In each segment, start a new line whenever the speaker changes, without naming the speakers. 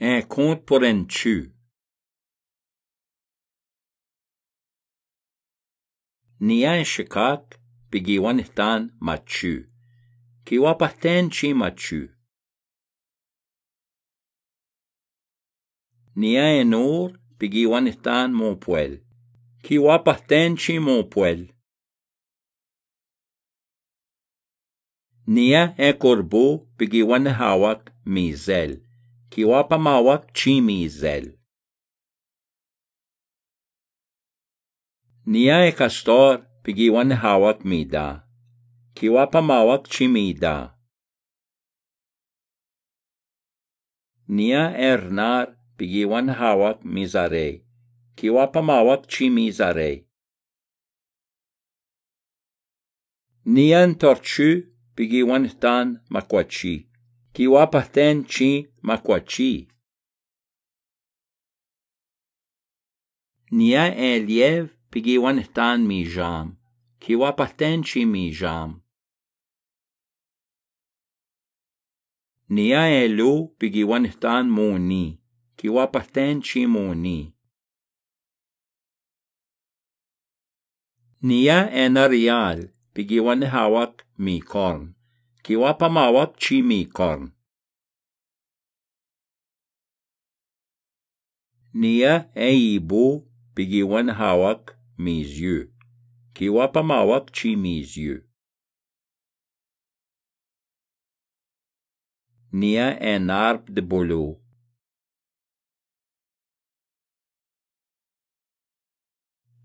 Eh, un conte pour un tue.
Nian shikak pigiwanitan machu. Kiwapaten chi machu. Nian or, pigiwanitan mon puel. Kiwapaten chi mon Ni Nia un corbeau mizel. kiwapamała chimizel. Nia e castor pigiwan hawak mida. Kiwapamawak chimida. Nia ernar pigiwan hawak mizare. Kiwapamawak chimizare. Nian torchu pigiwan htan makwachi. kiwapahten chi makwachi. Nia eliev pigi htan mi jam, kiwapahten chi mi jam. Nia elu ni, ki muni, kiwapahten chi ni. Nija e rijal, pigi hawak mi korn. kiwapamawat chimikorn. Nia eibo pigiwan hawak misieu. Kiwapamawak chimisieu.
Nia en arp de bolo.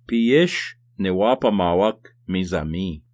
Piesh newapamawak mizami.